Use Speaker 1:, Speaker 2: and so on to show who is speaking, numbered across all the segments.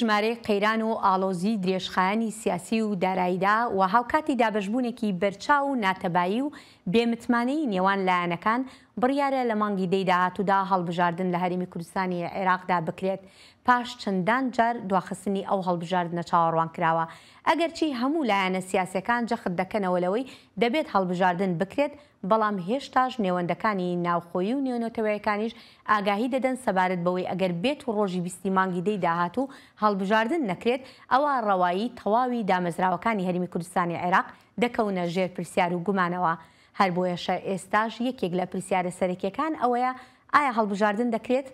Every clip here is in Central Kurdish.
Speaker 1: ژمارەی قەیران و ئالۆزی درێژخایانی سیاسی و داراییدا و هاوکاتی دابشبوونێکی بەرچاو و ناتەبایی و بێمتمانی نێوان لایەنەکان بڕیارە لە مانگی دەیداهاتوودا هەڵبژاردن لە هەرمی کوردستانی عێراقدا بکرێت پاش چەندان جار دواخستنی ئەو هەڵبژاردنە چاوەڕوان کراوە ئەگەرچی هەموو لایەنە سیاسەکان جەخت دەکەنەوەلەوەی دەبێت هەڵبژاردن بکرێت بەڵام هێشتاش نێوەندەکانی ناوخۆیی و نێونەتەوەیەکانیش ئاگاهی دەدەن سەبارەت بەوەی ئەگەر بێت و ڕۆژی بیستی مانگی دەی داهاتوو هەڵبژاردن نەکرێت ئەوە ڕەوایی تەواوی دامەزراوەکانی هەرمی کوردستانی عێراق دەکەونە ژێر پرسیار و گومانەوە. هەر بۆیەشە ئێستاش یەکێک لە پرسیارە سەرەکیەکان ئەوەیە ئایا هەڵبژاردن دەکرێت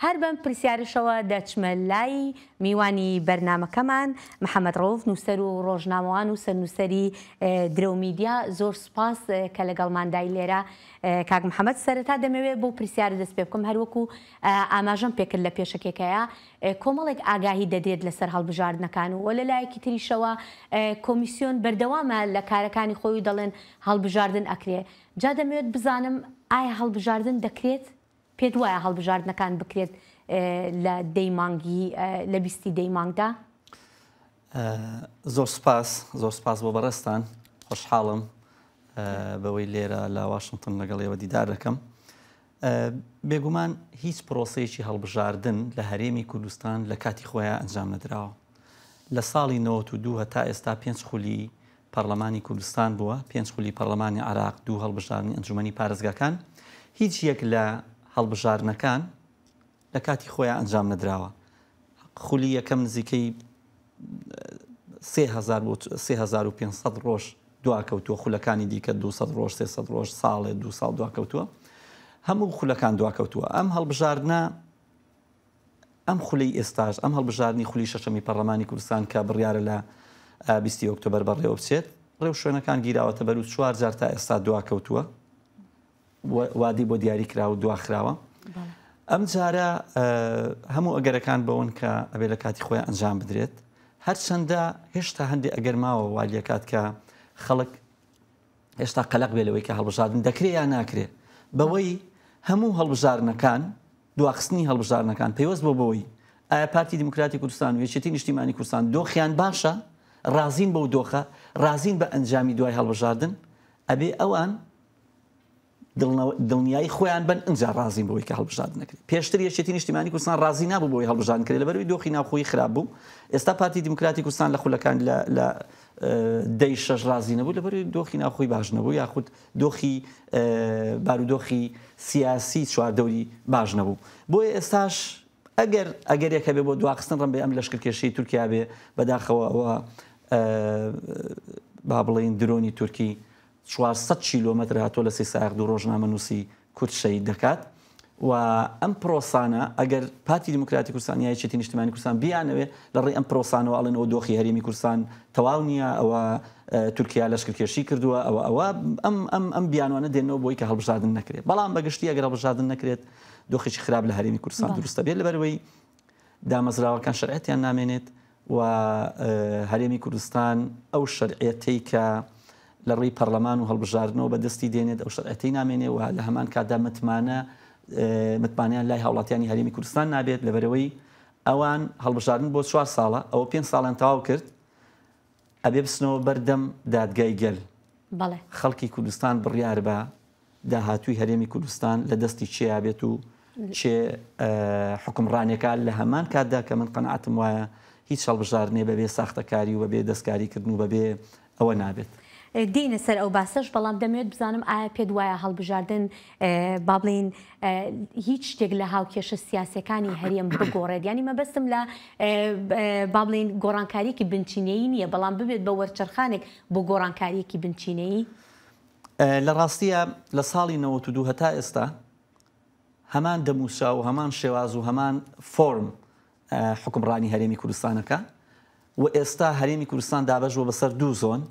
Speaker 1: هەر بەم پرسیارشەوە دەچمە لای میوانی بەرنمەکەمان محەممەد ڕۆڤ نووسەر و ڕۆژناوان و سەرنووسری درۆمیدیا زۆر سپاس کە لەگەڵماندای لێرە کاک محەممەد سەرەتا دەمەوێت بۆ پرسیار دەست پێ بکەم هەروەکو ئاماژەم پێکرد لە پێشەکێکەیە کۆمەڵێک ئاگاهی دەدرێت لەسەر هەڵبژاردنەکان و وە لە لایەکی تریشەوە کۆمیسیۆن بەردەوامە لە کارەکانی خۆی دەڵێن هەڵبژاردن ئەکرێ جا دەمەوێت بزانم ئایا هەڵبژاردن دەکرێت؟ پێت وایە هەڵبژاردنەکان بکرێت لە دەیمانگی لە بیستی دەیمانگدا
Speaker 2: زۆر سپاس زۆر سپاس بۆ بەڕستان خۆشحاڵم بەوەی لێرە لە واشنگتن لەگەڵەوە دیدار دەکەم بێگومان هیچ پرۆسەیەکی هەڵبژاردن لە هەرێمی کوردستان لە کاتی خۆیان ئەنجام نەدراوە لە ساڵی 92 تا ئێستا پێنج خولی پەرلەمانی کوردستان بووە پێنج خولی پەرلەمانی عراق دوو هەڵبژارنی ئەنجومی پارێزگاکان هیچ یەک لە هەڵبژارنەکان لە کاتی خۆیان ئەنجام نەدراوە خولی یەکەم نزیکەی 3500 ڕۆژ دواکەوتووە خولەکانی دیکە 200 ڕۆژ 300 ڕۆژ ساڵێ دو ساڵ دواکەوتووە هەموو خولەکان دواکەوتووە ئەم هەڵبژاردنە ئەم خولی ئێستاژ ئەم هەڵبژاردننی خولی شەشەمی پەرلەمانی کوردستان کە بڕیاە لە 20 ئۆکتۆبەر بەڕێوە بچێت ڕێو شوێنەکان گیراوەتە بەر و چوار جار تا ئێستا دواکەوتووە وادی بۆ دیاریکرا و دواخراوە ئەم جارە هەموو ئەگەرەکان بەون کە ئەبێ لە کاتی خۆیان ئەنجام بدرێت هەرچەندە هێشتا هەندێک ئەگەر ماوە والیەکات کە خەڵک هێشتا قەلق بێلەوەی کە هەڵبژاردن دەکرێت یا ناکرێت بەوەی هەموو هەڵبژارنەکان دواخستنی هەڵبژارنەکان پێوەست بۆ بەوەی ئایا پارتی دموکراتی کوردستان و یەچێتی نیشتیمانی کوردستان دۆخیان باشە رازین بەو دۆخە رازین بە ئەنجامی دوای هەڵبژاردن ئەبێ ئەوان دڵنیایی خۆیان بن ئەجا ڕازیم بەوەی کە هەڵبژاد نکرد پێشتر یەشێتی نیشتیمانی کوردستان ڕازی نابوو بۆی هەڵبژان کرد لە بەروی دۆخی ناوخۆی خراپ بوو ئێستا پارتی دیموکراتی کوردستان لە خولەکان لە دەی شەش ڕازی نەبوو لە بەروی دۆخی ناوخۆی باش نەبوو یاخود دۆخی بارودۆخی سیاسی چواردەوری باش نەبوو بۆی ئێستاش ئەگەر ئەگەرێکە بێ بۆ دواقستن ڕم بێ ئەم لەشکرکێشەی تورکیا بێ بەداخەوە ئەوە با بڵین درۆنی تورکی 400 کیلومتر هاتۆ لە سی ساق دوو ڕۆژنامە نووسی کورتشەی دەکات و ئەم پرۆسانە ئەگەر پاتی دموکراتی کورسانی یەکێتی نیشتمانی کورسان بیانەوێ لە ڕێ ئەم پرۆسانەوە ئاڵێنەوە دۆخی هەرمی کورسان تەواو نییە ئەوە تورکیا لەشکرکێشی کردووە ئەوە ئەوە ئەم بیانوانە دێنەوە بۆی کە هەڵبژادن نەکرێت بەڵام بەگشتی ئەگەر هەڵبژادن نەکرێت دۆخێکی خراپ لە هەرمی کورسان دروستە بێت لەبەرەوەی دامەزراوەکان شەرعەتیان نامێنێت و هەرێمی کوردستان ئەو شەرعەتەی کە لە ڕووی پەرلەمان و هەڵبژاردنەوە بە دەستی دێنێت ئەو شەرەتی نامێنێەوە لە هەمان کادا متمانە متمانیان لای هاوڵاتیانی هەرمی کوردستان نابێت لەبەرەوەی ئەوان هەڵبژاردن بۆ چوار ساڵە ئەوە پێ ساڵان تەواو کرد ئەبێ بسنەوە بەردەم دادگای گەل خەڵکی کوردستان بڕیار بە داهاتوی هەرێمی کوردستان لە دەستی چیا بێت و چێ حکمڕانێکە لە هەمان کاتدا کە من قەنعاتم وایە هیچ هەڵبژارنێ بەبێ ساختەکاری و بەبێ دەستکاریکردن و بەبێ ئەوە نابێت.
Speaker 1: دینە سەر ئەو باسەش بەڵام دەمەوێت بزانم ئایا پێ دوایە هەڵبژاردن با بڵین هیچ شتێک لە هاوکێشە سیاسەکانی هەریم بگۆڕێت ینی مەبەستم لە با بڵین گۆڕانکاریکی بنچینەی نییە بەڵام ببێت بە وەرچرخانێک بۆ گۆڕانکاریەکی بنچینەی
Speaker 2: لە ڕاستیە لە ساڵی 92 هەتا ئێستا هەمان دەموسا و هەمان شێواز و هەمان فۆرم حکمڕانی هەرێمی کوردستانەکە و ئێستا هەرێمی کوردستان دابەژوە بەسەر دوو زۆن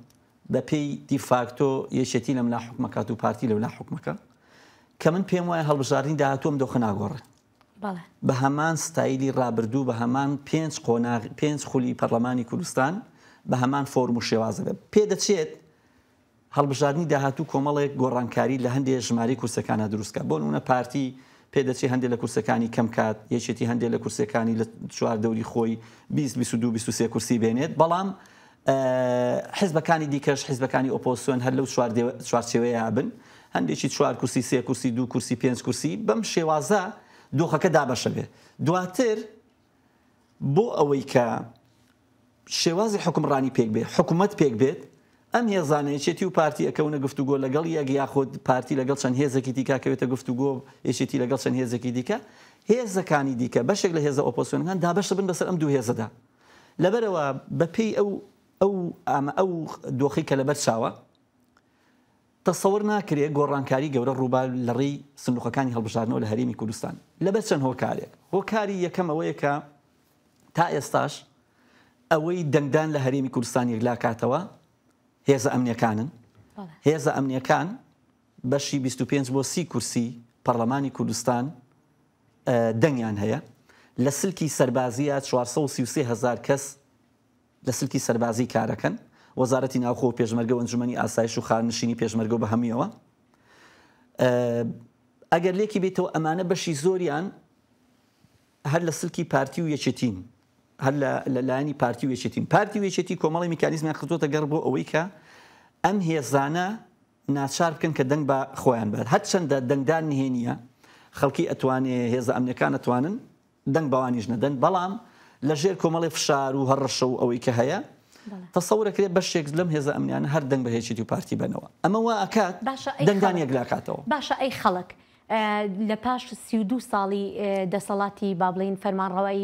Speaker 2: بە پێی دیفاکتۆ یەشێتی لەم لا حکمەکات و پارتی لەو لا حکمەکە کە من پێم وایە هەڵبژارنی داهاتوم دۆخ ناگۆڕێ بە هەمان ستایلی ڕابردوو بە هەمان پێنج قۆناغ پێنج خولی پەرلەمانی کوردستان بە هەمان فۆرم و شێوازەکە پێدەچێت هەڵبژارنی داهاتوو کۆمەڵێک گۆڕانکاری لە هەندێک ژماری کورسەکانە دروستکە بۆ نمونە پارتی پێدەچی هەندێک لە کورسەکانی کەم کات یەکێتی هەندێک لە کورسەکانی لە چوار دەوری خۆی 20 22 23 کورسی بێنێت بەڵام حزبەکانی دیکەش حیزبەکانی ئۆپۆسیۆن هەر لەو چوارچێوەیە بن هەندێکی چوار کورسی سێ کورسی دو کورسی پێنج کورسی بەم شێوازە دۆخەکە دابەشە بێ دواتر بۆ ئەوەی کە شێوازی حکمڕانی پێک بێت حکوومەت پێک بێت ئەم هێزانەیەچێتی و پارتی ئەکەونە گفتوگۆ لەگەڵ یەک یاخۆت پارتی لەگەڵ چەند هێزەکی دیکەکەوێتە گفتوگۆ یەچێتی لەگەڵ چەند هێزەکی دیکە هێزەکانی دیکە بەشێک لە هێزە ئۆپۆسیۆنەکان دابەشە بن بەسەر ئەم دوو هێزەدا لەبەرەوە بەپی ئەو ئەو ئامە ئەو دۆخی کە لەبەر چاوە تەسەور ناکرێت گۆڕانکاری گەورە ڕووبا لە ڕێی سندوقەکانی هەڵبژارنەوە لە هەرمی کوردستان لەبەر چەند هۆکارێک هۆکاری یەکەم ئەوەیە کە تا ئێستاش ئەوەی دەنگدان لە هەرمی کوردستانی لا کاتەوە هێزە ئەمنیەکانن هێزە ئەمنیەکان بەشی 25 بۆ سی کورسی پەرلەمانی کوردستان دەنگیان هەیە لە سلکی سەربازیە 4 هزار کەس لە سلکی سەربازی کارەکەن وەزارەتی ناوخۆ پێشمەرگە و ئەنجومی ئاسایش و خانشینی پێشمەرگە بە هەمیەوە ئەگەر لێکی بێتەوە ئەمانە بەشی زۆریان هەر لە سلکی پارتی و یەچێتین هەر لە لایانی پارتی و یەچێتین پارتی و یەچێتی کۆمەڵی میکانیزمیان خردۆتە گەڕ بۆ ئەوەی کە ئەم هێزانە ناچار بکەن کە دەنگ بە خۆیان بێت هەر چنددە دەنگدان نهێنیە خەڵکی ئەتوانێ هێز ئەمنەکان ئەتوانن دەنگ باوانیش نەدەن بەڵام لە ژێر کۆمەڵی فشار و هەڕەشە و ئەوەی کە هەیە تەسەورەکرێت بەشێک لەم هێزە ئەمنیانە هەر دەنگ بە هێچی و پارتی بنەوە ئەمە وا ئەکات
Speaker 1: دەنگدان یەکلاکاتەوە باشە ئەی خەڵک. لە پاش سیدو ساڵی دەسەڵاتی بابلین فەرمانڕەوەی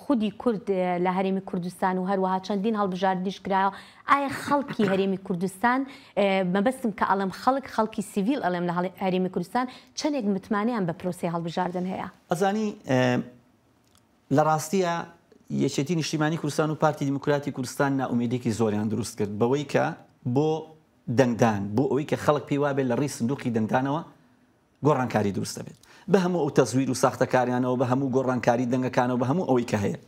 Speaker 1: خودی کورد لە هەرێمی کوردستان و هەروەها چەندین هەڵبژاردیش کراوە ئایا خەڵکی هەرێمی کوردستان مەبەستم کە ئەڵم خەڵک خەڵکی سیڤیل ئەلم لە هەرێمی کوردستان چندێک متمانیان بە پرۆسی هەڵبژاردن هەیە
Speaker 2: ئەزانی لە ڕاستیە یەکێتی نیشتیمانی کوردستان و پارتی دیموکراتی کوردستان ناومێدێکی زۆریان دروست کرد بەوەی کە بۆ دەنگدان بۆ ئەوەی کە خەڵک پێی وابێت لە ڕی سندوقی دەنگدانەوە گۆڕانکاری دروستە بێت بە هەموو ئەو تەزویر و ساختەکاریانەوە بە هەموو گۆڕانکاری دەنگەکانەوە بە هەموو ئەوەی کە هەیە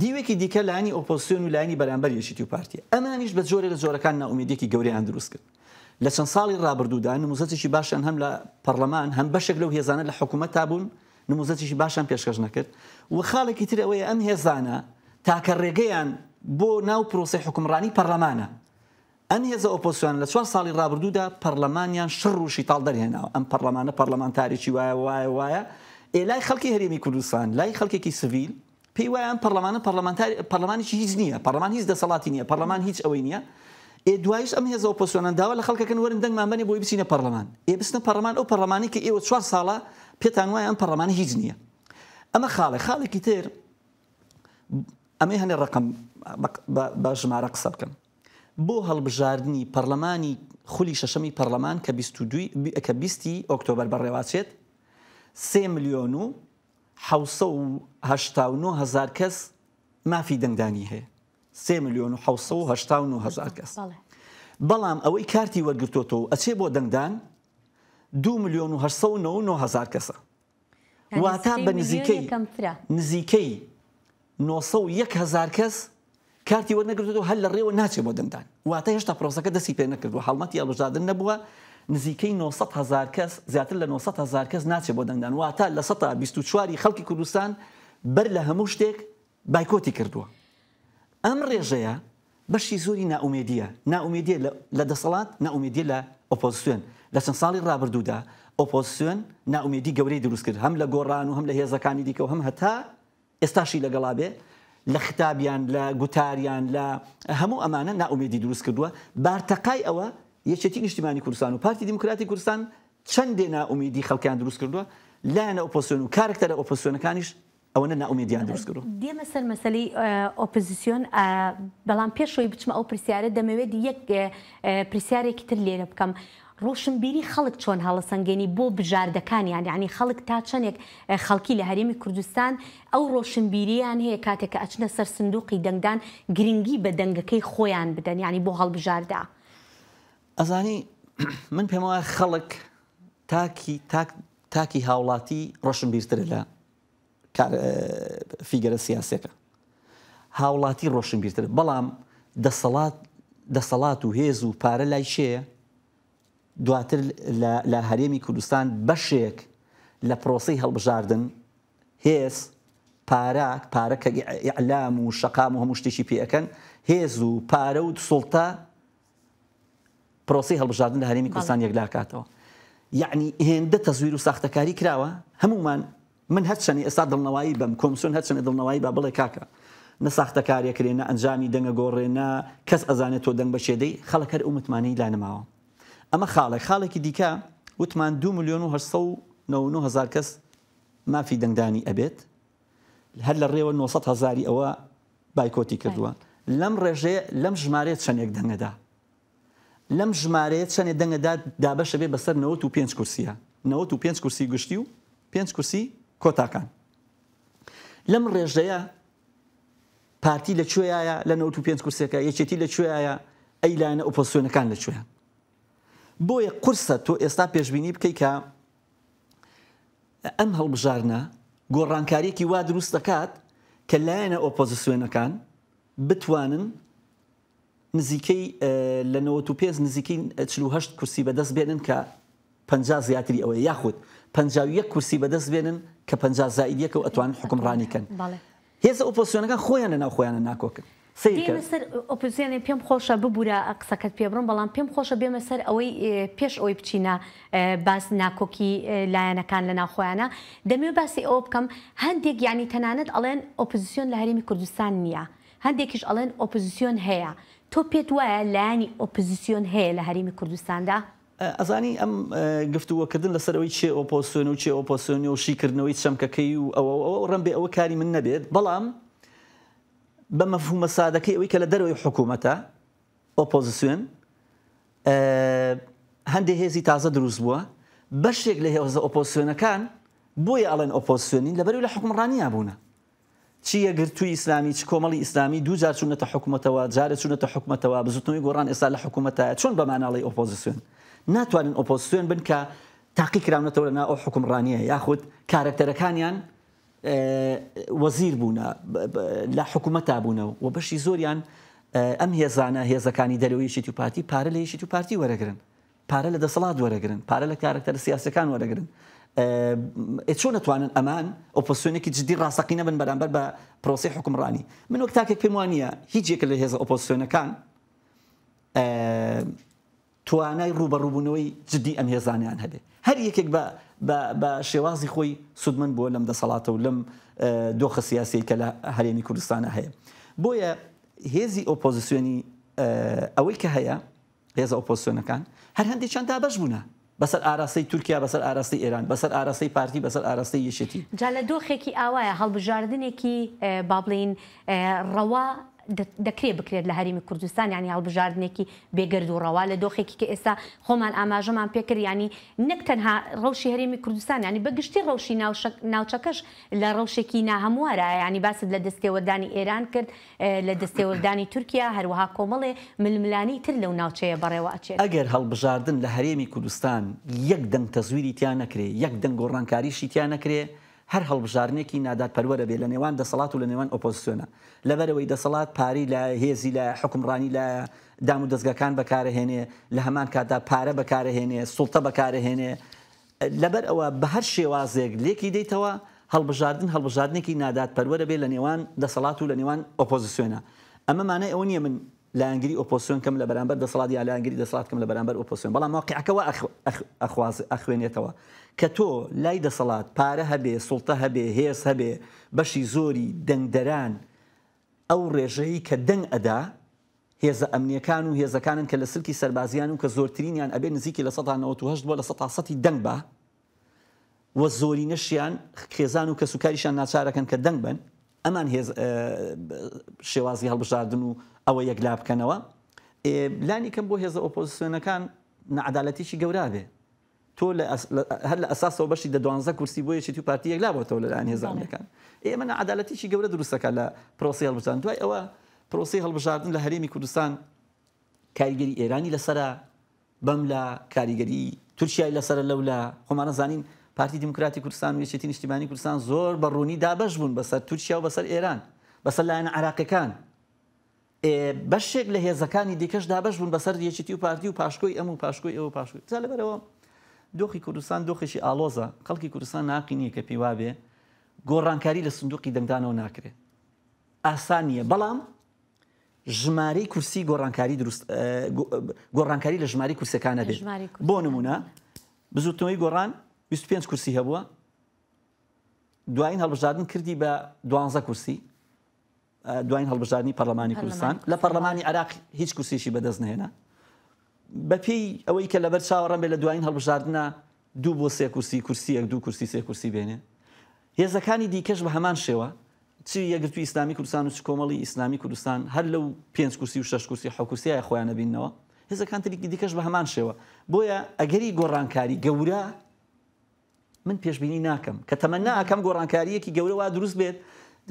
Speaker 2: دیوێکی دیکە لاینی ئۆپۆسیۆن و لاینی بەرامبەر یەشتی و پارتی ئەمانیش بە جۆرە لە جۆرەکان ناومێدێکی گەوریان دروست کرد لە چەند ساڵی ڕابردوودان نموزەتێکی باشیان هەم لە پەرلەمان هەم بەشێک لەو هێزانە لە حکوومەت تابوون نموزەتیشی باشان پێشکەش نەکرد و خاڵێکی تر ئەوەیە ئەم هێزانە تاکە ڕێگەیان بۆ ناو پرۆسی حکمڕانی پەرلەمانە ئەن هێز ئۆپۆسیۆن لە چوار ساڵی ڕابردوودا پەرلەمانیان شڕ و شیتال دەرهێناوە ئەم پەرلەمانە پەرلەمانتاریی وایە وایە وایە ئێلای خەڵکی هەرێمی کوردستان لای خەڵکێکی سویل پێی وایان پەرلەمانە پەرلەمانێکی هیچ نییە پەرلەمان هیچ دەسەڵاتی نییە پەرلەمان هیچ ئەوەی نییە ئێ دوایش ئەم هێز ئۆپۆسیۆنان داوا لە خەکەکەن وەرن دەنگمانبنێ بۆی بچینە پەرلەمان ئێ بستە پەرلەمان ئەو پەرلەمانی کە ئێوە چوار ساڵە پێتان وایە ئەم پەرلەمانە هیچ نییە ئەمە خاڵێ خاڵێکی تر ئەمەی هەنێ ڕقم بە ژمارە قسە بکەم بۆ هەڵبژاردننی پەرلەمانی خولی شەشەمی پەرلەمان کە کە بیستی ئۆکتۆبر بەڕێواچێت سێ میلیۆن و هزار کەس مافی دەنگدانی هەیە سێ میلیۆن و هزار کەس بەڵام ئەوەی کارتی وەرگرتۆتەوە ئەچێ بۆ دەنگدان دو میلیۆن و هزار کەسە واتە بە نزیکەی نزیکەی 900 هزار کەس کارتی وەرنەگرێت و هەل لە ڕێوە ناچێت بۆ دەنگدان واتە هێشتا پرۆسەکە دەستی پێ نەکرد و هەڵمەتی ئەڵژدادن نەبووە نزیکەی 900 هزار کەس زیاتر لە 900 هزار کەس ناچێت بۆ دەنگدان واتە لە 24 خەڵکی کوردستان بەر لە هەموو شتێک بایکۆتی کردووە ئەم ڕێژەیە بەشی زۆری ناومێدیە ناومێدیە لە دەسەڵات ناومێدیە لە ئۆپۆزیسیۆن لە چەند ساڵی ڕابردوودا ئۆپۆسیۆن ناومێدی گەورەی دروست کرد هەم لە گۆڕان و هەم لە هێزەکانی دیکە و هەم هەتا ئێستاشی لەگەڵابێ لە ختابیان لە گوتاریان لە هەموو ئەمانە ناومێدی دروست کردووە بارتەقای ئەوە یەکێتی نیشتیمانی کوردستان و پارتی دیموکراتی کوردستان چەندێ ناومێدی خەڵکیان دروست کردووە لایەنە ئۆپۆسیۆن و کارکتەرە ئۆپۆسیۆنەکانیش ئەوەنە ناومێدیان دروست کردو
Speaker 1: دێمە سەر مەسەلی ئۆپۆزیسیۆن بەڵام پێشەوەی بچمە ئەو پرسیارە دەمەوێت یەک پرسیارێکی تر لێرە بکەم ڕۆشنبیری خەڵک چۆن هەڵەسەنگێنی بۆ بژاردەکانیان یعنی خەڵک تا چەندێک خەڵکی لە هەرێمی کوردستان ئەو ڕۆشنبیریان هەیە کاتێککە ئەچنە سەر سندوقی دەنگدان گرنگی بە دەنگەکەی خۆیان بدەن ینی بۆ هەڵبژاردا
Speaker 2: ئەزانی من پێم وایە خەڵک تاکی تاکی هاوڵاتی ڕۆشنبیرتر لە فیگەرە سیاسەکە هاوڵاتی ڕۆشنبیرتر بەڵام دەسەڵات دەسەڵات و هێز و پارە لای شەیە دواتر لە هەرێمی کوردستان بەشێک لە پرۆسی هەڵبژاردن هێز پاراک پارەکە ئەلام و شقام و هەموو شتێکی پێەکەن هێز و پارە و سڵتا پرۆسی هەڵبژاردن لە هەرێمی کوردستان یەکلاکاتەوە یعنی هێندە تەزویر و ساختەکاری کراوە هەمومان من هەرچەنی ئێستا دڵنەوەی بەم کۆمسیۆن هەرچەنە دڵنەوەی با بڵێ کاکە نە ساختەکاریەکرێنە ئەنجامی دەنگە گۆڕێنە کەس ئەزانێت تۆ دەنگ بەشێدەی خەڵەکەر ئومتمانی لا نماوە ئەمە خاڵێک خاڵێکی دیکە وتمان دو میلیۆن و هزار کەس مافی دەنگدانی ئەبێت هەر لە ڕێوە 900 هزاری ئەوە بایکۆتی کردووە لەم ڕێژێ لەم ژمارەیە چەندێک دەنگەدا لەم ژمارەیە چەندێ دەنگەدا دابەشە بێ بەسەر 95 کورسیە 95 کورسی گشتی و 5 کورسی کۆتاکان لەم ڕێژەیە پارتی لەکوێیە لە 95 کورسەکە یەکێتی لەکوێیە ئەی لاەنە ئۆپۆسیۆنەکان لەکوێیان بۆیە قرسە تۆ ئێستا پێشببینی بکەیت کە ئەم هەڵبژارنە گۆڕانکاریەکی وا دروست دەکات کە لایەنە ئۆپۆزیسیۆنەکان بتوانن نزیکەی لە 95 نزیکیه کورسی بەدەست بێنن کە پ زیاتری ئەوە یاخود پەنجاویە کورسی بەدەست بێنن کە پ زایدیەکە و ئەتوان حکمڕانیکەن هێز ئۆپۆسیۆنەکان خۆیان لە ناو خۆیانە ناکۆکن سەر
Speaker 1: ئۆپزیێنێ پێم خۆشە ببوورە قسەکەت پێبڕم بەڵام پێم خۆشە بێمە سەر ئەوەی پێش ئەوی بچینە باس ناکۆکی لایەنەکان لە ناخۆیانە دەمێ باسی ئەو بکەم هەندێک یانی تەنانەت ئەڵێن ئۆپزیسیۆن لە هەرمی کوردستان نییە هەندێکیش ئەڵێن ئۆپزیسیۆن هەیە تۆ پێت وایە لایانی ئۆپزیسیۆن هەیە لە هەرمی کوردستاندا؟
Speaker 2: ئەزانی ئەم گفتووەکردن لەسەرەوەی چێ ئۆپۆسیۆن و چێ ئۆپۆسیۆنی و شیکردنەوەی چەمکەکەی و ئەوە ئەو ڕەنبێ ئەوە کاری من نەبێت بەڵام بە مەفهومە سادەکەی ئەوی کە لە دەرەوەی حکوومەتە ئۆپۆزیسیۆن هەندێک هێزی تازە دروست بووە بەشێک لە هێوزە ئۆپۆسیۆنەکان بۆیە ئەڵێن ئۆپۆسیۆنین لەبەر لە حکومڕانیا بوون. چیە گرتووی ئیسلامی چ کۆمەڵی ئیسلامی دوو جار چوونەتە حکوومەتەوە جارە چوونەتە حکوومەتەوە بزوتنەوەی گۆڕان ئێستا لە حکوومەتە چۆن بەمانناڵی ئۆپۆزیسیۆن ناتوانن ئۆپۆزیسیۆن بن کە تاقیکراونەتەوە لەنا ئەو حکومڕانیە یاخود کارکتەرەکانیان وەزیر بوونە لە حکوومەتا بوونەوە و بەشی زۆریان ئەم هێزانە هێزەکانی دەرەوەیشی و پارتی پارە لە یشی و پارتی وەرەگرن پارە لە دەسەڵات وەرەگرن پارە لە کارکتەر سیاسەکان وەرەگرن چۆن نتوانن ئەمان ئۆپۆسیۆنێکی جدی ڕاستەقینە بن بەرامبەر بە پرۆسی حکمڕانی من وەک تاکێک پێم وانە هیچ یەکە لە هێز ئۆپۆسیۆنەکان توانای ڕوبەڕووبوونەوەی جدی ئەم هێزانیان هەبێ هەر یەکێک بە شێوازی خۆی سوودمن بۆ لەم دەسەڵاتە و لەم دۆخە سیاسی کە لە هەرێمی کوردستانە هەیە بۆیە هێزی ئۆپۆزیسیۆنی ئەوەی کە هەیە هێزە ئۆپۆزیسیۆنەکان هەر هەندێک چەند تا بەش بوونە بەسەر ئاراستەی تورکیا بەسەر ئاراستەی ئێران بەسەر ئاراستەی پارتی بەسەر ئاراستەی یشتی
Speaker 1: جا لە دۆخێکی ئاوایە هەڵبژاردنێکی بابلین ڕەوا دەکرێ بکرێت لە هەرمی کوردستان ینی هەڵبژاردنێکی بێگرد و ڕەوا لە دۆخێکی کە ئێستا خۆمان ئاماژەمان پێکرد ینی نەک تەنها ڕەوشی هەرێمی کوردستان ینی بەگشتی ڕەوشی ناوچەکەش لە ڕەوشێکی ناهەموارە ینی باست لە دەستێوەدانی ئێران کرد لە دەستێوەدانی تورکیا هەروەها کۆمەڵێ ململانی تر لەو ناوچەیە بەڕێواچێت
Speaker 2: ئەگەر هەڵبژاردن لە هەرێمی کوردستان یەک دەنگ تەزویری تیان نەکرێ یەک دەنگ گۆڕانکاریشی تیان نەکرێ هەر هەڵبژارنێکی نادات پەروەرە بێ لە نێوان دەسەڵات و لە نێوان ئۆپۆزیسیۆنە لەبەرەوەی دەسەڵات پاری لە هێزی لە حکمڕانی لە دام و دەستگەکان بەکارهێنێ لە هەمان کاتا پارە بەکارهێنێ سوڵتە بەکارهێنێ لەبەر ئەوە بە هەر شێوازێک لێکی دەیتەوە هەڵبژاردن هەڵبژاردنێکی نادات پەروەرە بێ لە نێوان دەسەڵات و لە نێوان ئۆپۆزیسیۆنە ئەمەمانە ئەوە نییە من لانگری ئۆپۆسیۆن کەم لە بەرامبەر دەسڵاتی یالاانگری دەسڵات کەم لە بەرامبەر ئۆپۆسیۆن بەڵام واقعەکەەوە ئەخوێنێتەوە کە تۆ لای دەسەڵات پارە هەبێ سڵتە هەبێ هێز هەبێ بەشی زۆری دەنگدەران ئەو ڕێژەی کە دەنگ ئەدا هێزە ئەمنیەکان و هێزەکانن کە لە سلکی سەربازیان و کە زۆرترینیان ئەبێ نزیکی لە 1970 بۆ لە 1970 دەنگ بە وە زۆری نەشیان خێزان و کەسوکاریشان ناچارەکەن کە دەنگ بن ئەمان شێوازی هەڵبژاردن و ئەوە یەکلا بکەنەوە لانی کەم بۆ هێزە ئۆپۆزیسیۆنەکان نەعادالەتیشی گەورا بێ تۆ هەر لە ئەساسەوە بەشی دە دوانزە کورسی بۆ یەکی پارتی یەکلابەوە لەلایەن هێزانەکان ئێمە نەعادالەتیشی گەورە دروستەکە لە پرۆسی هەڵبژان دوای ئەوە پرۆسی هەڵبژاردن لە هەرێمی کوردستان کاریگەری ئێرانی لەسرە بەم لە کاریگەری تورکیای لەسرە لەولا خۆمانە زانین پارتی دموکراتی کوردستان و یەکێتی نیشتیبانی کوردستان زۆر بەڕوونی دابش بوون بەسەر تورکیا و بەسەر ئێران بەسەر لایەن عراقەکان بەشێک لە هێزەکانی دیکەشدا بەش بوون بەسەر یەکێتی و پارتی و پاشکۆی ئەم و پاشکۆی ئەوە پاشکوی تا لەبەرەوە دۆخی کوردستان دۆخیشی ئالۆزە خەڵکی کوردستان ناقینی کە پێوا بێ گۆڕانکاری لە سندوقی دەنگدانەوە ناکرێت ئاسانیە بەڵام ژمارەی کورسی گۆڕانکاری دروست گۆڕانکاری لە ژماری کورسەکانە بێت بۆ نمونە بزوتنەوەی گۆڕان 25 کورسی هەبووە دوایین هەڵبژاردن کردی بە دوانزە کورسی دوین هەڵبژاردننی پەرلەمانی کوردستان لە پەرلەمانی عراق هیچ کورسیشی بەدەست نهێنا بەپی ئەوەی کە لەبەر چاوەڕم بێ لە دوین هەڵبژاردنە دوو بۆ سێ کورسی کورسی یەک دوو کورسی سێ کورسی بێنێ هێزەکانی دیکەش بە هەمان شێوە چی یەگرتوی ئسلامی کوردستان و چ کۆمەڵی ئیسلامی کوردستان هەر لەو پێنج کورسی و شش کورسی حکوسیای خۆیان نبینەوە هێزەکان تریکی دیکەش بە هەمان شێوە بۆیە ئەگەری گۆڕانکاری گەورە من پێشببینی ناکەم کە تەمە ناکەم گۆڕانکاریەکی گەورەوا دروست بێت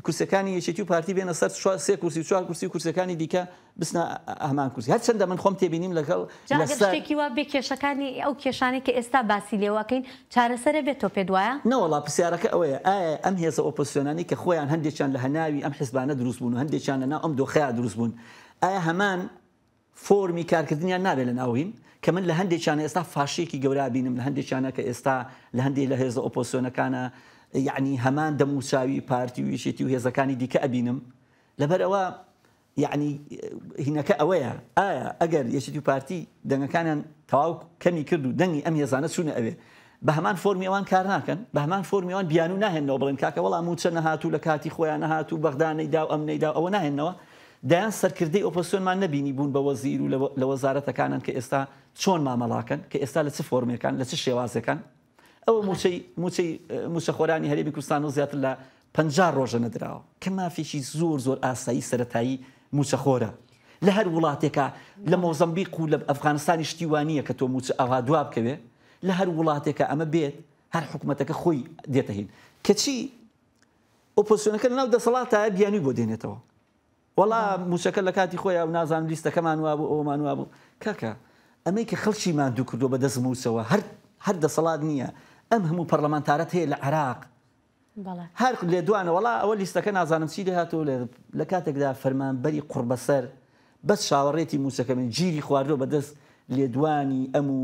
Speaker 2: کورسەکانی یەکێتی و پارتی بێنە سەر شوا سێ کورسی چوار کورسی کورسەکانی دیکە بسنا ئەمان کورسی هەر چنددە من خۆم تێبینیم لەگەڵ شتێکی
Speaker 1: وا بێ کێشەکانی ئەو کێشانی کە ئێستا باسی لێواکەین چارەسەرە بێت تۆ پێ دوایە
Speaker 2: نەوەڵا پرسیارەکە ئەوەیە ئایا ئەم هێزە ئۆپۆسیۆنانی کە خۆیان هەندێکیان لە هەناوی ئەم حزبانە دروست بوون و هەندێکیان لەنا ئەم دۆخیا دروست بوون ئایا هەمان فۆرمی کارکردنیان نابێت لە ناوین کە من لە هەندێکیان ئێستا فاشێکی گەورابینم لە هەندێکیانە کە ئێستا لە هەندێک لە هێزە ئۆپۆسیۆنەکانە یعنی هەمان دەموساوی پارتی و یشێتی و هێزەکانی دیکە ئەبینم لەبەرەوە یعنی هینەکە ئەوەیە ئایا ئەگەر یەشتی و پارتی دەنگەکانیان تەواو کەمی کرد و دەنگی ئەم هێزانە چوونە ئەوێ بە هەمان فۆمیێوان کار ناکەن بە هەمان فۆمیێوان بیان و ناهێنەوە بڵێن کاکە وەڵام موچە نەهاتوو لە کاتی خۆیان نەهات و بەغدانەی دا ئەم نەیدا ئەوە ناهێنەوە دایان سەرکردی ئۆپۆسیۆنمان نبینی بوون بە وەزیر و لە وەزارەتەکانن کە ئێستا چۆن مامەڵاکەن کە ئێستا لە چ فۆرمەکان لە چ شێوازەکان ئەوە موچەی موچەخۆرانی هەرێبی کوردستان و زیاتر لە پ ڕۆژە نەدراوە کە مافێکی زۆر زۆر ئاسایی سەتایی موچەخۆرە لە هەر وڵاتێکە لە مۆزمبیق و لە ئەفغانستانی شتیوانیە کە تۆ موچە ئاوا دوا بکەوێ لە هەر وڵاتێکە ئەمە بێت هەر حکوومەتەکە خۆی دێتە هین کەچی ئۆپۆسیۆنەکە لە ناو دەسەڵاتە بیانی بۆ دێنێتەوە وڵا موچەکە لە کاتی خۆی و نازان لیستەکەمان وابوو ئەومان وابوو کاکە ئەمەی کە خەڵکیمان دوو کردو بە دەست موچەوە هەر هەر دەسەڵات نییە ئەم هەموو پەرلەمانتارەت هەیە لە عراق هەر لێ دوانە وڵا ئەوە لیستەکە نازانم چی دەهاتەوە لە کاتێکدا فەرمانبەری قوربەسەر بەس شاوەڕێتی موسەکە من گیری خواردەوە بەدەست لێدوانی ئەم و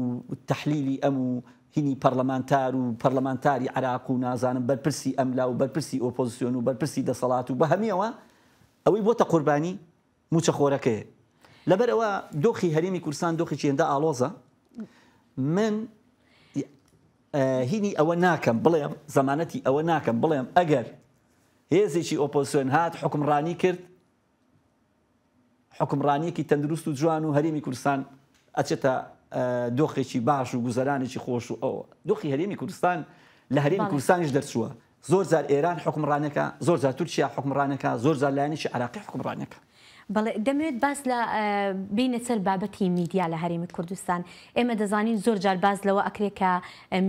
Speaker 2: تحلیلی ئەم و هینی پەرلەمانتار و پەرلەمانتاری عراق و نازانم بەرپرسی ئەملا و بەرپرسی ئۆپۆزیسیۆن و بەرپرسی دەسەڵات و بە هەمیەوە ئەوەی بۆتە قوربانی موچە خۆرەکەی لەبەر ئەوە دۆخی هەرێمی کورسان دۆخی چێندە ئالۆزە من هینی ئەوە ناکەم بڵێم زەمانەتی ئەوە ناکەم بڵێم ئەگەر هێزێکی ئۆپۆسیۆن هات حکمڕانی کرد حکمڕانیەکی تەندروست و جوان و هەرمی کوردستان ئەچێتە دۆخێکی باش و گوزارانێکی خۆش و ئەوە دۆخی هەرێمی کوردستان لە هەرێمی کوردستانیش دەرچووە زۆر زار ئێران حکمڕانەکە زۆر زار تورکیا حکمڕانەکە زۆر زار لایەنێکی عراقی حکمڕانەکە
Speaker 1: بەڵێ دەمەوێت باس لە بینە سەر بابەتی میدیا لە هەرێمت کوردستان ئێمە دەزانین زۆر جار باز لەوە ئەکرێکە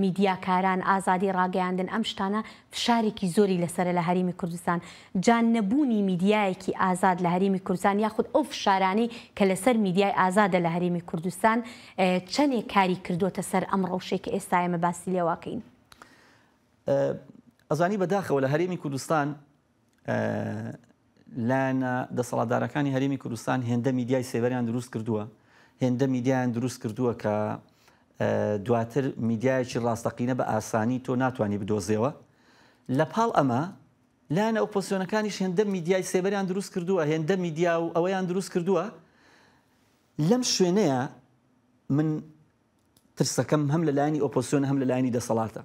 Speaker 1: میدیاکاران ئازادی ڕاگەیاندن ئەم شتانە شارێکی زۆری لەسرە لە هەریمی کوردستان جان نەبوونی میدیایەکی ئازاد لە هەریمی کوردستان یاخود ئەو فشارانی کە لەسەر میدیای ئازادە لە هەریمی کوردستان چەندێک کاری کردوتە سەر ئەم ڕەوشێک کە ئێستا ئێمە باسی لێواکەین
Speaker 2: ئەزانی بەداخەوە لە هەرێمی کوردستان لایەنە دەسەڵاتدارەکانی هەرمی کوردستان هێندە میدیای سێبەریان دروست کردووە هێندە میدیایان دروست کردووە کە دواتر میدیایکی ڕاستەقینە بە ئاسانی تۆ ناتوانانی بدۆزێەوە لە پاڵ ئەمە لایەنە ئۆپۆسیۆنەکانیش هێندە میدیای سێبەریان دروست کردووە هێندە میدیا و ئەوەیان دروست کردووە لەم شوێنەیە من ترسەکەم هەم لە لایانی ئۆپۆسیۆن هەم لە لایانی دەسەڵاتە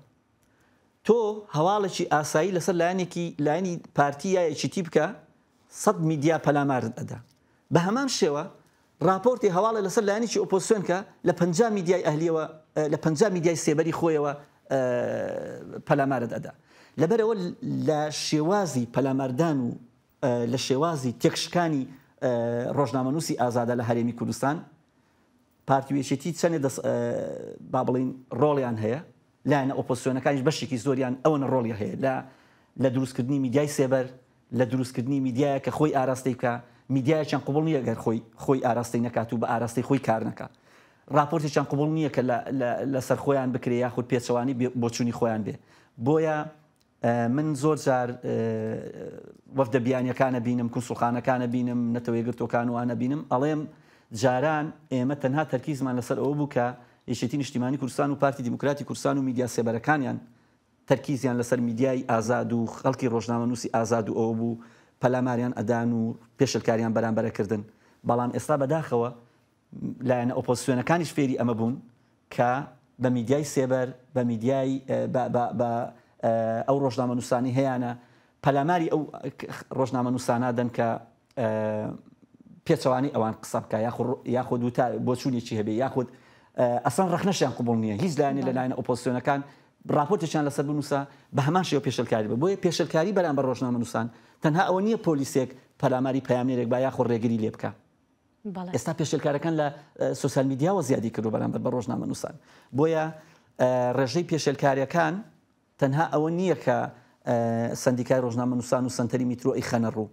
Speaker 2: تۆ هەواڵێکی ئاسایی لەسەر لایەنێکی لایانی پارتی یایەکی تی بکە سەد میدیا پەلامارد ئەدا بە هەمان شێوە راپۆرتی هەواڵە لەسەر لاینیی ئۆپۆسیۆن کە لە پ میدیای ئەهلیەوە لە پ میدیای سێبەری خۆیەوە پەلامارت ئەدا لەبەرەوە لە شێوازی پەلامەردان و لە شێوازی تێکشکانی ڕۆژنامەنووسی ئازادە لە هەرێمی کوردستان پارتیوێشێتی چەندێ با بڵین ڕۆڵیان هەیە لایەنە ئۆپۆسیۆنەکانیش بەشێکی زۆریان ئەوەن ڕۆڵی هەیە لە لە دروستکردنی میدیای سێبەر لە دروستکردنی میدیایە کە خۆی ئاراستەی کە میدیایەکیان قوبڵ نیە گەر خۆی خۆی ئاراستی نکات و بە ئاراستی خۆی کار نکات راپۆرتێکیان قوبڵ نییە کە لەسەر خۆیان بکرێ یاخود پێچەوانی بۆ چووی خۆیان بێ بۆیە من زۆر جار وەفدە بیانیەکانە بینم کنسڵخانەکانە بینم نەتەوەی گرتوەکان وانە بینم ئەڵێم جاران ئێمە تەنها تەرکیزمان لەسەر ئەوە بوو کە یشێتی نیشتیمانی کوردستان و پارتی دیموکراتی کوردستان و میدیا سێبەرەکانیان تەرکیزیان لەسەر میدیای ئازاد و خەڵکی ڕۆژنامە نووسی ئازاد و ئەوە بوو پەلاماریان ئەدان و پێشلکاریان بەرامبەرەکردن بەڵام ئێستا بەداخەوە لایەنە ئۆپۆسیۆنەکانیش فێری ئەمە بوون کە بە میدیای سێبەر بە میدیای ئەو ڕۆژنامە نووسانی هەیەە پەلاماری ئەو ڕۆژنامە نووسانە دەن کە پێچەوانی ئەوان قسە بکە یاخود دوتا بۆ چوونێکی هەبێ یاخود ئەسان ڕخنەشیان قوبڵ نییە هیچ لایەنی لەلایەن ئۆپۆسیۆنەکان راپۆرتێکیان لەسەر بنووسە بە هەمان شێو پێشلکاری بە بۆیە پێشلکاری بەرام بە ڕۆژنامە نووسان تەنها ئەوە نییە پۆلیسێک پەلاماری پامێرێک با یاخۆ ڕێگری لێ بکە ئێستا پێشلکارەکان لە سوسیال میدییاوە زیادی کردو بەرامبەر بە ڕۆژنامە نووسان بۆیە ڕێژەی پێشلکاریەکان تەنها ئەوە نییە کە سندیکای ڕۆژنامە نووسان و سنتەری میترۆ ئەی خەنەڕوو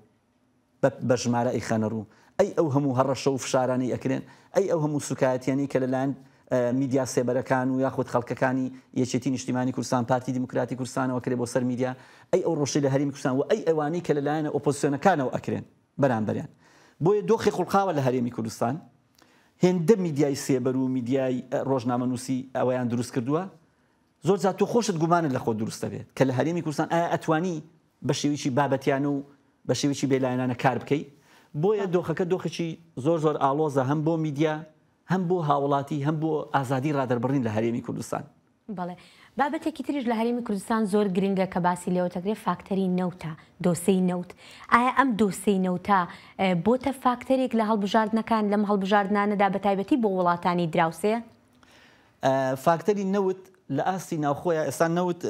Speaker 2: بە ژمارە ئەی خەنەڕوو ئەی ئەو هەموو هەڕەشە و فشارانی ئەکرێن ئەی ئەو هەموو سوکایەتیانی کە لەلایەن میدیا سێبەرەکان و یاخود خەڵکەکانی یەکێتی نیشتیمانی کوردستان پارتی دیموکراتی کوردستانەوە کرێ بۆ سەر میدیا ئەی ئەو ڕۆژی لە هەرمی کوردستان و ئەی ئەوانەی کە لەلایەنە ئۆپۆسیۆنەکانەوە ئەکرێن بەرامبەریان بۆیە دۆخی خوڵقاوە لە هەرێمی کوردستان هێندە میدیای سێبەر و میدیای ڕۆژنامە نووسی ئەویان دروست کردووە زۆر زات تۆ خۆشت گومانت لە خۆ دروستە بێت کە لە هەرێمی کوردستان ئایا ئەتوانی بە شێویی بابەتیان و بە شێویی بێلایەنانە کار بکەیت بۆیە دۆخەکە دۆخێکی زۆر زۆر ئالۆزە هەم بۆ میدیا هەم بۆ هاوڵاتی هەم بۆ ئازادی ڕادربڕین لە هەرێمی کوردستان
Speaker 1: بەڵێ بابەتێکی تریش لە هەرمی کوردستان زۆر گرنگە کە باسی لەوە تەگرێت فاکتەری نەوتە دۆسەی نەوت ئایا ئەم دۆسەی نەوتە بۆتە فاکتەرێک لە هەڵبژاردنەکان لەم هەڵبژاردنانەدا بە تایبەتی بۆ وڵاتانی دراوسەیە
Speaker 2: فاکتەری نەوت لە ئاستی ناوخۆیە ئێستا نەوت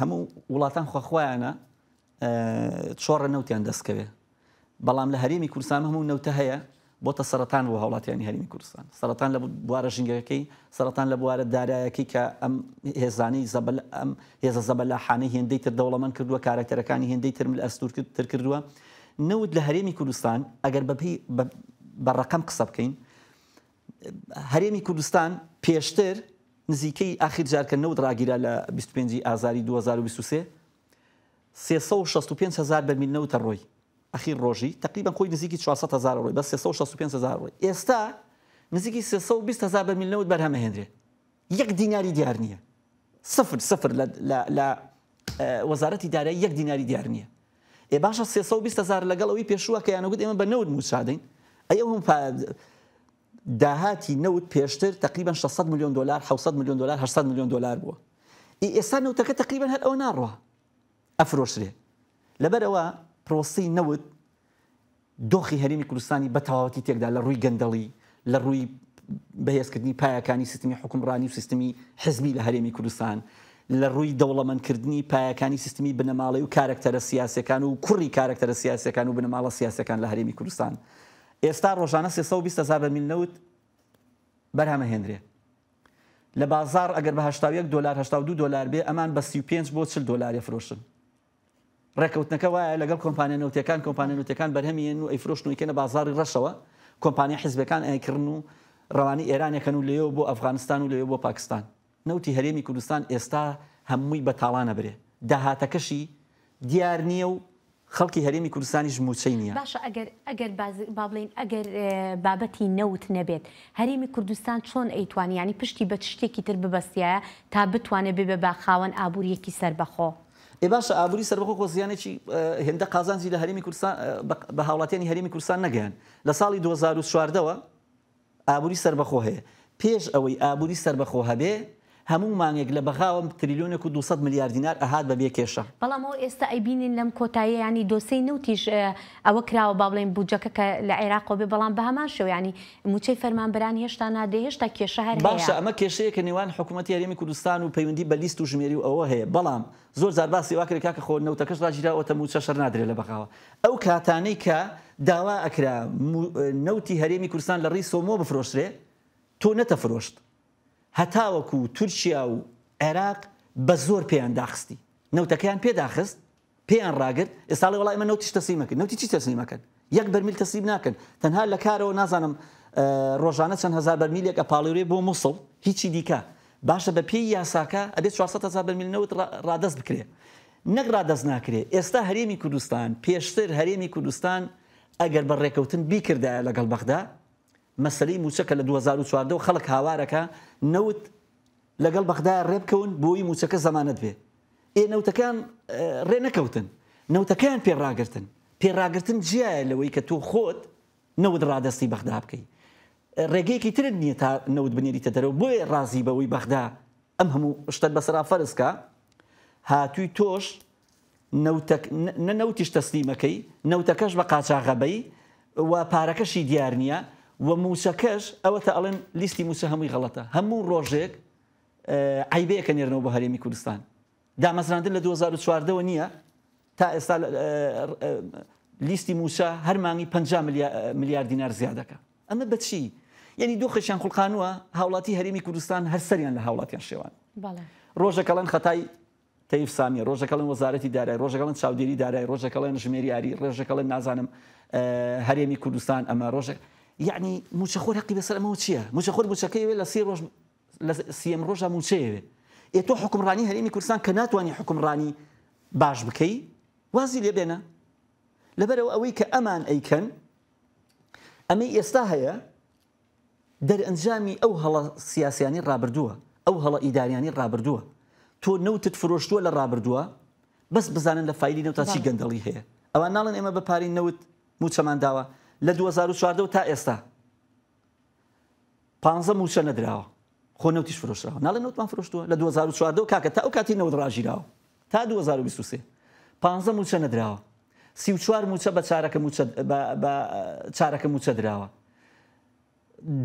Speaker 2: هەموو وڵاتان خۆخوایانە چۆڕە نەوتیان دەستکەوێ بەڵام لە هەرێمی کوردستان هەموو نەوتە هەیە بۆتە سەران بۆ هاوڵاتیانی هەرمی کوردستان سەران لە بوارە ژنگەکەی سەران لە بوارە دارایەکی کە ئەم هێزانی زەبل ئەم هێزە زەبل لە حانەی هێندەی تر دەوڵەمەند کردووە کارکتەرەکانی هێندەی ترمل ئەستور تر کردووە نەوت لە هەرێمی کوردستان ئەگەر بەپی بەڕقم قسە بکەین هەرێمی کوردستان پێشتر نزیکەی ئاخیر جارکە نەوت ڕاگیرا لە 25 ئازاری 2023 365 هزار بەرمیل نەوتە ڕۆی ئەخیر ڕۆژی تقریبان خۆی نزیکی 400 هزار ڕۆی بە 365 هزار ڕۆی ئێستا نزیکی 320 هزار بە میلیۆت بەرهەمە هێنرێ یەک دیناری دیار نییە سفر سفر لە آه، وەزارەتی دارایی یەک دیناری دیار نییە ێ باشە 320 هزار لەگەڵ ئەوی پێشووە کە یانەگوت ئێمە بە نەوت موسادین ئەی ئەو داهاتی نەوت پێشتر تقریبان 600 میلیۆن دلار 600 میلیۆن دلار 800 میلیۆن دلار بووە ئێستا نەوتەکە تقریبان هەر ئەو ناڕوە ئەفرۆشرێ لەبەرەوە پرۆسی نەوت دۆخی هەرمی کوردستانی بەتەواوەتی تێکدا لە ڕووی گەندەڵی لە ڕووی بەهێزکردنی پایەکانی سیستمی حکومڕانی و سیستمی حزبی لە هەرێمی کوردستان لە ڕووی دەوڵەمەندکردنی پایەکانی سیستمی بنەماڵی و کارکتەرە سیاسەکان و کوڕی کارکتەرە سیاسەکان و بنەماڵە سیاسەکان لە هەرێمی کوردستان ئێستا ڕۆژانە 320 بە میلنەوت بەرهەمەهێنرێ لە بازار ئەگەر بە 1970 دلار 82 دلار بێ ئەمان بە 35 بۆ 40 دلاری فرۆشن ڕێککەوتنەکە وایە لەگەڵ کۆمپانیە نوتەکان کۆمپانیە نوتەکان بەرهەمێن و ئەیفرۆشتن وکەنە بازاری ڕەشەوە کۆمپانیا حزبەکان ئەیکردن و ڕەوانی ئێرانەکەن و لێو بۆ ئەفغانستان و لێو بۆ پاکستان نەوتی هەرێمی کوردستان ئێستا هەمووی بە تاڵانە برێ داهاتەکەشی دیار نییە و خەڵکی هەرێمی کوردستانیش موچەی نییە
Speaker 1: باشە ئەگەر ئەگەر بابلین ئەگەر بابەتی نەوت نەبێت هەرێمی کوردستان چۆن ئەیتوانیانی پشتی بە شتێکی تر ببەستیایە تا بتوانێت ببێ با خاوەن ئابوووریەکی سربەخۆ
Speaker 2: ئێ باشە ئابووری سەربەخۆ کۆزیانێکی هێندە قازانزی لە هەرمی کوردستان بە هاوڵاتیانی هەرمی کوردستان نەگەیان لە ساڵی 2016ەوە ئابووری سربەخۆ هەیە پێش ئەوەی ئابووری سربەخۆ هەبێ هەموو مانگێک لە بەخاوم تریلیۆنێک و 200 میلیارد دینار ئەهات بە بێ کێشە
Speaker 1: بەڵام ئەو ئێستا ئەیبینین لەم کۆتاییانی دۆسی نوتیش ئەوە کراوە با بڵێن بودجەکە کە لە عێراقۆ بێ بەڵام بە هەمان شویانی موچەی فەرمانبران هێشتا نادێ هێشتا کێشە هەر باشە
Speaker 2: ئەمە کێشەیە کە نێوان حکوومەتی یاریمی کوردستان و پەیوەندی بە لیست و ژمێری و ئەوە هەیە بەڵام زۆر زار باسی واکرێک کاکە خۆ نەوتەکەش ڕژیراوەتە موچە شەر نادرێت لە بەخاوە ئەو کاتانەی کە داوا ئەکرا نەوتی هەرێمی کوردستان لە ڕی سۆمۆ بفرۆشتێ تۆ نەتەفرۆشت هەتاوەکو و تورکیا و عێراق بە زۆر پێیان داخستی نەوتەکەیان پێداخست پێیان ڕاگرت ئێستاڵی وڵای من نەوتیش تەسیمەکە نەوتی چی تەسیمەکەن یەک بەرمیل تەسیب ناکەن تەنها لە کارەوە نازانم ڕۆژانە چەند هزار بەرمیلێک ئەپاڵورێ بۆ مووسڵ هیچی دیکە باشە بە پێی یاساکە ئەدێت 400 هزار بەرمیلەوت ڕادەست بکرێ نەک ڕادەست ناکرێ ئێستا هەرێمی کوردستان پێشتر هەرێمی کوردستان ئەگەر بە ڕێکەوتن بیکردایە لەگەڵ بەخدا مەسلەی موچەکە لە 2014 و خەڵک هاوارەکە نەوت لەگەڵ بەخدا ڕێبکەون بۆی موچەکە زەمانت بێ ئێ نەوتەکان ڕێ نەکەوتن نەوتەکان پێڕاگرتن پێڕاگرتن جیایە لەوەی کە تۆ خۆت نەوت ڕادستی بەخدا بکەی ڕێگەیەکی ترن نییە تا نەوت بنێریتە دەرەوە بۆیە ڕازی بەوەی بەخدا ئەم هەموو شتە بەسرا فەرزکە هاتووی تۆش نەوتیش تەسلیمەکەی نەوتەکەش بە قاچاغەبەی و پارەکەشی دیار نییە و موسەکەش ئەوەتە ئەڵێن لیستی موسە هەمووی غەڵەتە هەموو ڕۆژێک عیبەیەکە نێرنەوە بە هەرێمی کوردستان دامەزراندن لە 2014ەوە نییە تا ئێستا لیستی موسا هەرمانی 5 میلیارد دینار زیادەکە ئەمە بچی یعنی دوو خشیان خوڵقانوە هاوڵاتی هەرێمی کوردستان هەر سەریان لە هاوڵاتیان شێوان ڕۆژەکەڵەن خەتای تەیف سامی ڕۆژەکەڵن وەزارەتی دارای ڕۆژەکەڵن چاودێری دارای ڕۆژەکەڵەن ژمێری یاری ڕێژەکەڵن نازانم هەرێمی کوردستان ئەمە ڕۆژێک یعنی موچەخۆر حقی بەسەر ئەمە چییە موچەخۆر بچەکەی لە سی ڕۆژ لە سیم ڕۆژە موچەیەوێ ئێ تۆ حکمڕانی هەرێمی کوردستان کە ناتوانانی حکمڕانی باش بکەی وازی لێبێنە لەبەرەوە ئەوەی کە ئەمان ئەیکەن ئەمەی ئێستا هەیە دەرئەنجامی ئەو هەڵە سیاسیانی ڕابردووە ئەو هەڵە ئیداریانی ڕابردووە تۆ نەوتت فرۆشتووە لە ڕابردووە بەس بزانن لە فیلی نەوتا چی گەندەڵی هەیە ئەوان ناڵن ئێمە بە پارین نەوت موچەمان داوە لە 2014 تا ئێستا پ موچە نەدراوە خۆ نوتیش فرۆشراوە ناڵە نوتمان فرۆشتووە لە 2014 کاکە تا ئەو کاتی نەوت ڕژیراوە تا 2023 پ موچە نەدراوە سی چوار موچە بە چارەکە چارەکە موچە دراوە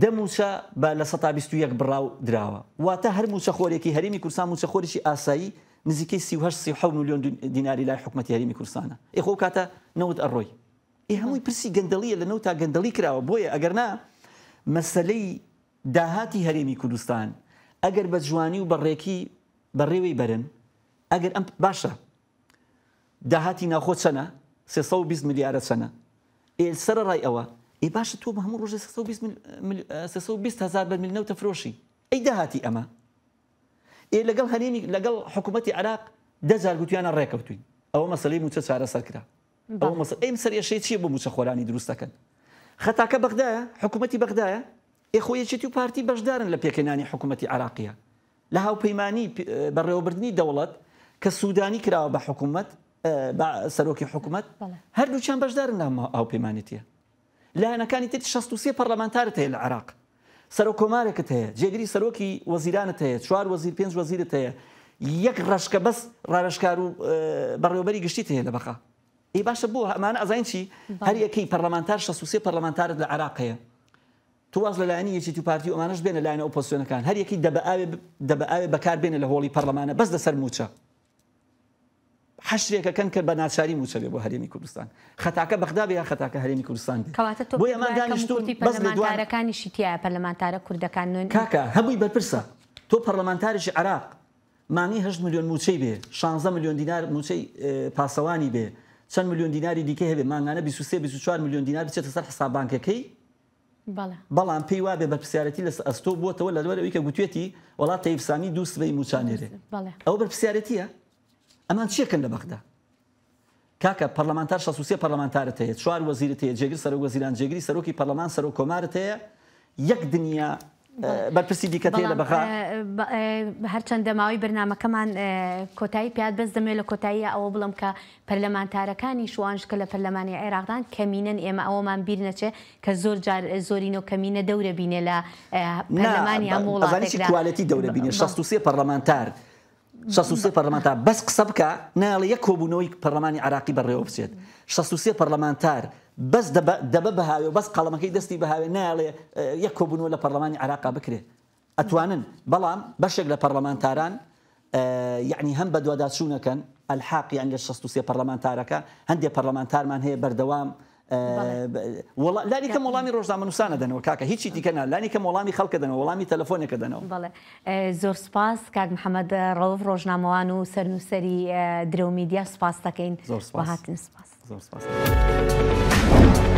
Speaker 2: دەموچە بە لە 121 بڕاو دراوە واتە هەر موچە خۆرێکی هەرمی کورسان موچە خۆریشی ئاسایی نزیکەی 38 میلیۆن دیناری لای حکوومەتی هەرمی کورسانە ئێخۆ کاتە نەوت ئەڕۆی ئێ هەمووی پرسی گەندەڵیە لە نەو تا گەندەڵی کراوە بۆیە ئەگەرنا مەسلەی داهاتی هەرێمی کوردستان ئەگەر بە جوانی و بەڕێکی بەڕێوەی بەرن ئەگەر ئەم باشە داهاتی ناخۆ چەنە 320 میلیارە چەنە ئێ سەر ڕای ئەوە ئێ باشە تۆ بە هەموو ڕۆژێ 320 هزار بەر میلیونە تەفرۆشی ئەی داهاتی ئەمە ئێ لەگەڵ هەرێمی لەگەڵ حکوومەتتی عراق دەزار گوتیانە ڕێکەوتوین ئەوە مەسلەی موچە چارە سەرکرا ئەو مەسە ئەم سەرێشەی چیە بۆ موچە خۆرانی دروستەکەن خەتاکە بەغدایە حکوومەتی بەغدایە ئێخۆیەچێتی و پارتی بەشدارن لە پێکەنانی حکوومەتتی عراقیە لە هاوپەیمانانی بەڕێوەبردننی دەوڵەت کە سوودانی کراوە بە حکوومەت سەرۆکی حکوومەت هەردووچیان بەشدارن لە هاوپەیمانێتە لایەنەکانی تێت 16 پەرلەمانتارت هەیە لە عراق سەرۆ کۆمارێکت هەیە جێگری سەرۆکی وەزیرانت هەیە چوار وەزیر پێنج وەزیرت هەیە یەک ڕشکە بەس ڕارشکار و بەڕێوبەری گشتی هەیە لە بەخە ئەی باشە بۆ ئەمانە ئەزین چی هەر یەکەی پەرلەمانتار شەسووسێ پەرلەمانتارت لە عراقەیە تواز لە لایەنی یەکی پارتی ئەمانش بێنە لایەنە ئۆپۆسیۆنەکان هەر یەکی دەبعاوێ بەکار بێنە لە هۆڵی پەرلەمانە بەس لەسەر موچە حشرێکەکەن کە بە ناچاری موچە بێ بۆ هەرێمی کوردستان خەتاکە بەخدا بێ یا خەتاکە هەرێمی کوردستان پەرلەمانتارەکانی
Speaker 1: شیتیە پەرلەمانتارە کوردەکان
Speaker 2: کاکە هەمووی بەرپرسە تۆ پەرلەمانتارێکی عراق مانیه میلیۆن موچەی بێ 16 میلیۆن دینار موچەی پاسەوانی بێ چەند میلیۆن دیناری دیکە هەبێ مانگانە 24 میلیۆن دینار بچێتە سەر حسابانکەکەی بەڵام پێی وابێ بەرپسیارەتی لە ئەستۆ بووتەوە لە دوەرەوەی کە گوتوێتی وڵات تەیفسانی دووسبەی موچانێرێ ئەو بەرپسیارەتیە ئەمان چیەکەن لە بەخدا کاکە پەرلەمانتار شسووسە پەرلەمانتارت هەیە چوار وەزیرت هەیە جێگر سەر وەزیران جێگری سەرۆکی پەرلەمان سەر و کۆمارت هەیە یەک دنیا بەرپرسی دیکە لە بەخ
Speaker 1: هەرچەندە ماوەی برنامەکەمان کۆتایی پیاد بەست دەمێت لە کۆتایی ئەوە بڵم کە پەرلەمانتارەکانی شوانشکە لە پەرلەمانی عێراقدان کەمینەن ئێمە ئەوەمان بیر نەچێ کە زۆر زۆرین و کەمینە دەورە بینێ لە پەرلەمانی هەموڵەتی
Speaker 2: دەورە بینێ 16 پەرلەمانتار. 16 پەرلەمانتار بەس قسە بکە ناڵە یەک کۆبوونەوەی پەرلەمانی عراقی بەڕێوە بچێت 16 پەرلەمانتار بەس دەبە بەهاوێ بەس قەڵەمەکەی دەستی بەهاوێ ناڵێ یەک کۆبوونەوە لە پەرلەمانی عراقا بکرێت ئەتوانن بەڵام بەشێک لە پەرلەمانتاران یعنی هەم بە دوواداچوونەکەن الحاقیان لە 16 پەرلەمانتارەکە هەندێک پەرلەمانتارمان هەیە بەردەوام لانی کە وڵامی ڕۆژنامە نووسانە دەنەوە کاکە هیچی دیکەنا لانی کە وڵامی خەڵکە دەنەوە وڵامی تەلفۆنێکە دەنەوە
Speaker 1: زۆر سپاس کاک محەممەد ڕۆڵف ڕۆژنامەوان و سەرنووسری درێومیدیا سپاس دەکەین هاتن سپاس vemos na próxima.